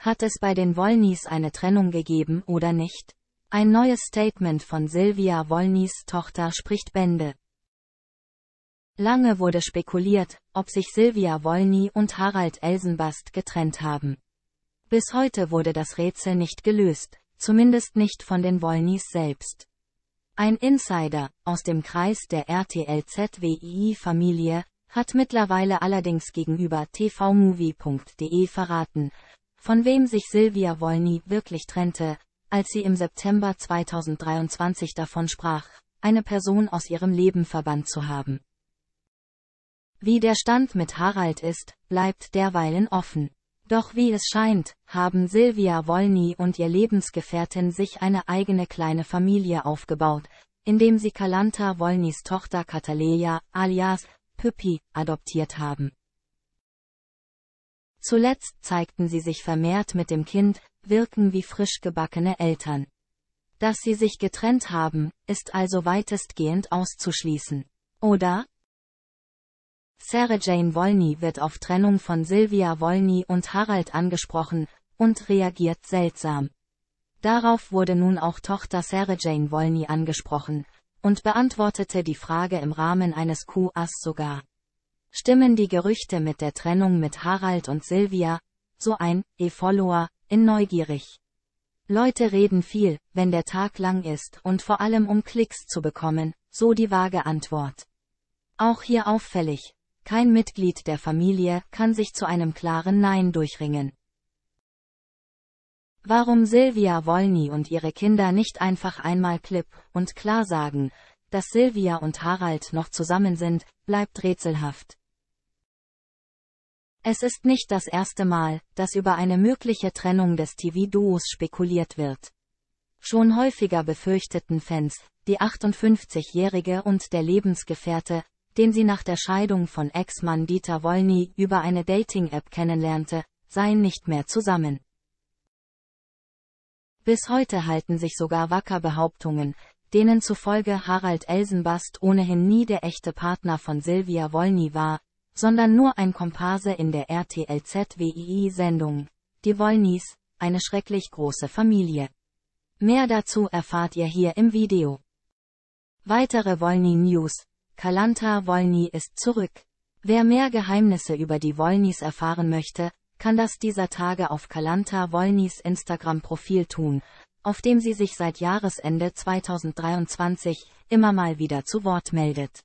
Hat es bei den Wollnys eine Trennung gegeben oder nicht? Ein neues Statement von Sylvia Wollnys Tochter spricht Bände. Lange wurde spekuliert, ob sich Sylvia Wollny und Harald Elsenbast getrennt haben. Bis heute wurde das Rätsel nicht gelöst, zumindest nicht von den Wollnys selbst. Ein Insider, aus dem Kreis der rtlzwii familie hat mittlerweile allerdings gegenüber tvmovie.de verraten, von wem sich Silvia Wolny wirklich trennte, als sie im September 2023 davon sprach, eine Person aus ihrem Leben verbannt zu haben. Wie der Stand mit Harald ist, bleibt derweilen offen. Doch wie es scheint, haben Silvia Wolny und ihr Lebensgefährtin sich eine eigene kleine Familie aufgebaut, indem sie Kalanta Wolnys Tochter Kataleja, alias Püppi, adoptiert haben. Zuletzt zeigten sie sich vermehrt mit dem Kind, wirken wie frisch gebackene Eltern. Dass sie sich getrennt haben, ist also weitestgehend auszuschließen. Oder? Sarah Jane Wolny wird auf Trennung von Sylvia Wolny und Harald angesprochen und reagiert seltsam. Darauf wurde nun auch Tochter Sarah Jane Wolny angesprochen und beantwortete die Frage im Rahmen eines QAs sogar. Stimmen die Gerüchte mit der Trennung mit Harald und Silvia, so ein E-Follower, in neugierig. Leute reden viel, wenn der Tag lang ist und vor allem um Klicks zu bekommen, so die vage Antwort. Auch hier auffällig, kein Mitglied der Familie kann sich zu einem klaren Nein durchringen. Warum Silvia Wolny und ihre Kinder nicht einfach einmal klipp und klar sagen, dass Silvia und Harald noch zusammen sind, bleibt rätselhaft. Es ist nicht das erste Mal, dass über eine mögliche Trennung des TV-Duos spekuliert wird. Schon häufiger befürchteten Fans, die 58-Jährige und der Lebensgefährte, den sie nach der Scheidung von Ex-Mann Dieter Wollny über eine Dating-App kennenlernte, seien nicht mehr zusammen. Bis heute halten sich sogar wacker Behauptungen, denen zufolge Harald Elsenbast ohnehin nie der echte Partner von Silvia Wollny war, sondern nur ein Komparse in der rtlzwii sendung Die Wollnies, eine schrecklich große Familie. Mehr dazu erfahrt ihr hier im Video. Weitere Wolny News. Kalanta Wolny ist zurück. Wer mehr Geheimnisse über die Wolnys erfahren möchte, kann das dieser Tage auf Kalanta Wolnys Instagram-Profil tun, auf dem sie sich seit Jahresende 2023 immer mal wieder zu Wort meldet.